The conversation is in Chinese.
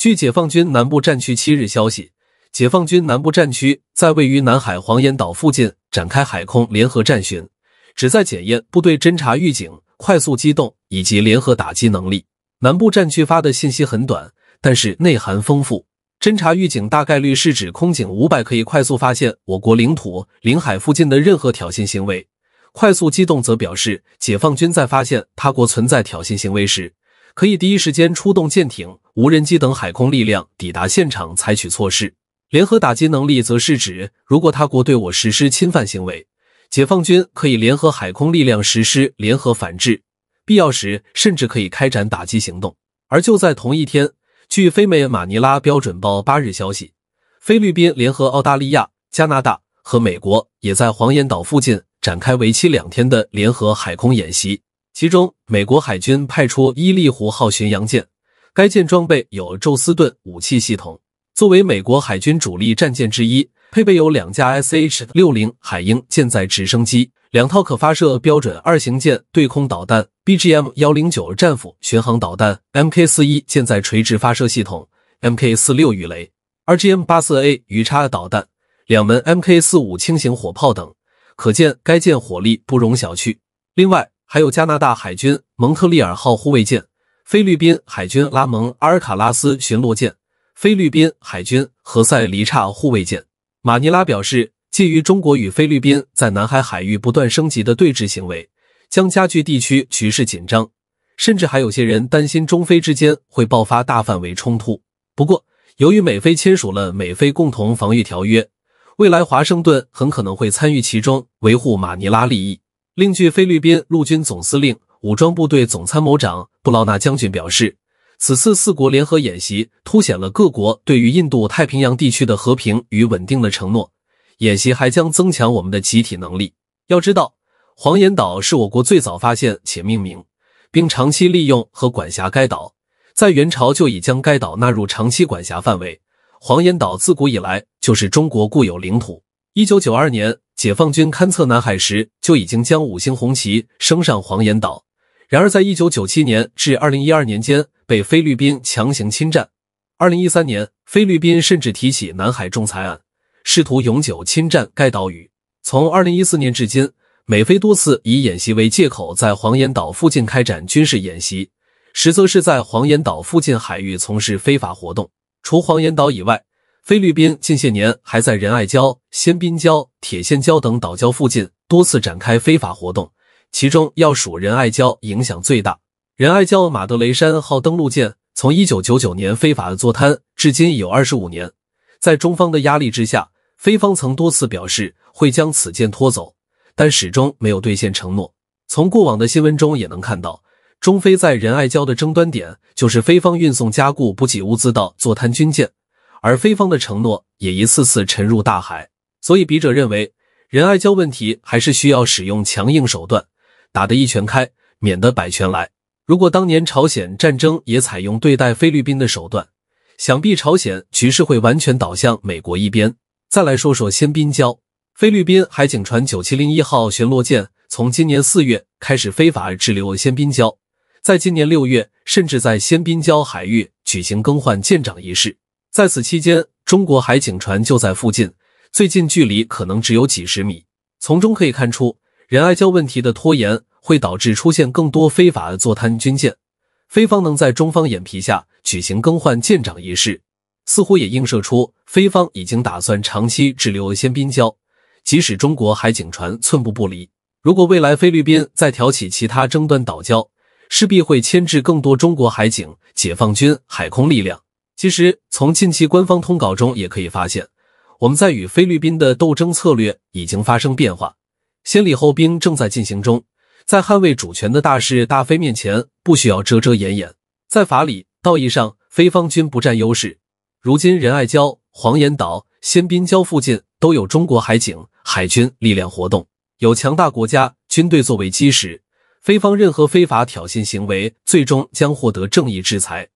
据解放军南部战区七日消息，解放军南部战区在位于南海黄岩岛附近展开海空联合战巡，旨在检验部队侦察预警、快速机动以及联合打击能力。南部战区发的信息很短，但是内涵丰富。侦察预警大概率是指空警五百可以快速发现我国领土、领海附近的任何挑衅行为，快速机动则表示解放军在发现他国存在挑衅行为时。可以第一时间出动舰艇、无人机等海空力量抵达现场，采取措施。联合打击能力则是指，如果他国对我实施侵犯行为，解放军可以联合海空力量实施联合反制，必要时甚至可以开展打击行动。而就在同一天，据菲美马尼拉标准报八日消息，菲律宾联合澳大利亚、加拿大和美国，也在黄岩岛附近展开为期两天的联合海空演习。其中，美国海军派出伊利湖号巡洋舰，该舰装备有宙斯盾武器系统，作为美国海军主力战舰之一，配备有两架 SH 六零海鹰舰载直升机，两套可发射标准二型舰对空导弹 BGM 幺零九战斧巡航导弹、MK 四一舰载垂直发射系统、MK 四六鱼雷、RGM 八四 A 鱼叉导弹，两门 MK 四五轻型火炮等。可见，该舰火力不容小觑。另外，还有加拿大海军蒙特利尔号护卫舰、菲律宾海军拉蒙·阿尔卡拉斯巡逻舰、菲律宾海军何塞·黎查护卫舰。马尼拉表示，介于中国与菲律宾在南海海域不断升级的对峙行为，将加剧地区局势紧张，甚至还有些人担心中菲之间会爆发大范围冲突。不过，由于美菲签署了美菲共同防御条约，未来华盛顿很可能会参与其中，维护马尼拉利益。另据菲律宾陆军总司令、武装部队总参谋长布劳纳将军表示，此次四国联合演习凸显了各国对于印度太平洋地区的和平与稳定的承诺。演习还将增强我们的集体能力。要知道，黄岩岛是我国最早发现且命名，并长期利用和管辖该岛，在元朝就已将该岛纳入长期管辖范围。黄岩岛自古以来就是中国固有领土。一九九二年。解放军勘测南海时就已经将五星红旗升上黄岩岛，然而在1997年至2012年间被菲律宾强行侵占。2013年，菲律宾甚至提起南海仲裁案，试图永久侵占该岛屿。从2014年至今，美菲多次以演习为借口，在黄岩岛附近开展军事演习，实则是在黄岩岛附近海域从事非法活动。除黄岩岛以外，菲律宾近些年还在仁爱礁、仙宾礁、铁线礁等岛礁附近多次展开非法活动，其中要数仁爱礁影响最大。仁爱礁马德雷山号登陆舰从1999年非法的坐滩至今已有25年，在中方的压力之下，菲方曾多次表示会将此舰拖走，但始终没有兑现承诺。从过往的新闻中也能看到，中菲在仁爱礁的争端点就是菲方运送加固补给物资到坐滩军舰。而菲方的承诺也一次次沉入大海，所以笔者认为仁爱礁问题还是需要使用强硬手段，打得一拳开，免得百拳来。如果当年朝鲜战争也采用对待菲律宾的手段，想必朝鲜局势会完全倒向美国一边。再来说说仙滨礁，菲律宾海警船9701号巡逻舰从今年四月开始非法滞留仙滨礁，在今年六月甚至在仙滨礁海域举行更换舰长仪式。在此期间，中国海警船就在附近，最近距离可能只有几十米。从中可以看出，仁爱礁问题的拖延会导致出现更多非法的坐滩军舰。菲方能在中方眼皮下举行更换舰长仪式，似乎也映射出菲方已经打算长期滞留仙宾礁，即使中国海警船寸步不离。如果未来菲律宾再挑起其他争端岛礁，势必会牵制更多中国海警、解放军海空力量。其实，从近期官方通稿中也可以发现，我们在与菲律宾的斗争策略已经发生变化，先礼后兵正在进行中。在捍卫主权的大是大非面前，不需要遮遮掩掩。在法理道义上，菲方均不占优势。如今，仁爱礁、黄岩岛、仙宾礁附近都有中国海警、海军力量活动，有强大国家军队作为基石，菲方任何非法挑衅行为，最终将获得正义制裁。